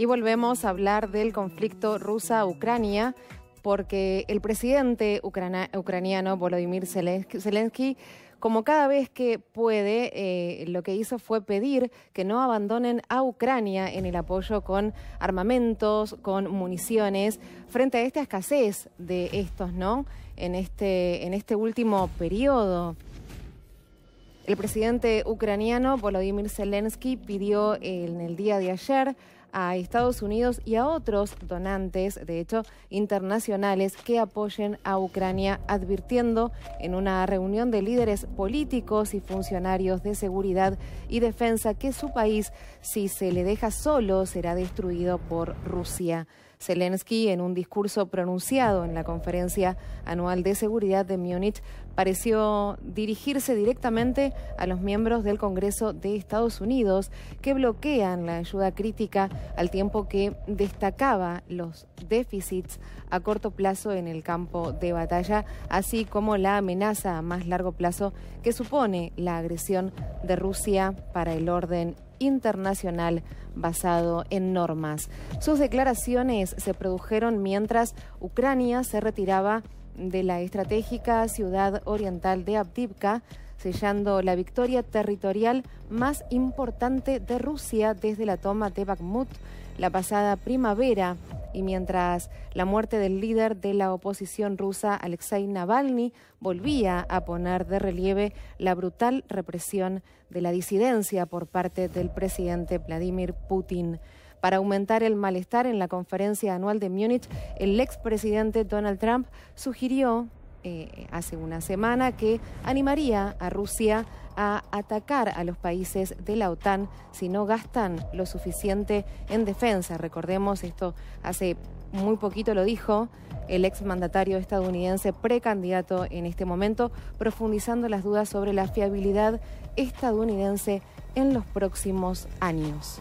y volvemos a hablar del conflicto rusa-Ucrania porque el presidente ucraniano Volodymyr Zelensky, como cada vez que puede, eh, lo que hizo fue pedir que no abandonen a Ucrania en el apoyo con armamentos, con municiones, frente a esta escasez de estos, ¿no? En este, en este último periodo. El presidente ucraniano Volodymyr Zelensky pidió en el día de ayer a Estados Unidos y a otros donantes, de hecho, internacionales que apoyen a Ucrania, advirtiendo en una reunión de líderes políticos y funcionarios de seguridad y defensa que su país, si se le deja solo, será destruido por Rusia. Zelensky, en un discurso pronunciado en la conferencia anual de seguridad de Múnich, pareció dirigirse directamente a los miembros del Congreso de Estados Unidos que bloquean la ayuda crítica al tiempo que destacaba los déficits a corto plazo en el campo de batalla, así como la amenaza a más largo plazo que supone la agresión de Rusia para el orden internacional basado en normas. Sus declaraciones se produjeron mientras Ucrania se retiraba de la estratégica ciudad oriental de Abdivka, sellando la victoria territorial más importante de Rusia desde la toma de Bakhmut la pasada primavera y mientras la muerte del líder de la oposición rusa, Alexei Navalny, volvía a poner de relieve la brutal represión de la disidencia por parte del presidente Vladimir Putin. Para aumentar el malestar en la conferencia anual de Múnich, el expresidente Donald Trump sugirió eh, hace una semana que animaría a Rusia a atacar a los países de la OTAN si no gastan lo suficiente en defensa. Recordemos, esto hace muy poquito lo dijo el exmandatario estadounidense precandidato en este momento, profundizando las dudas sobre la fiabilidad estadounidense en los próximos años.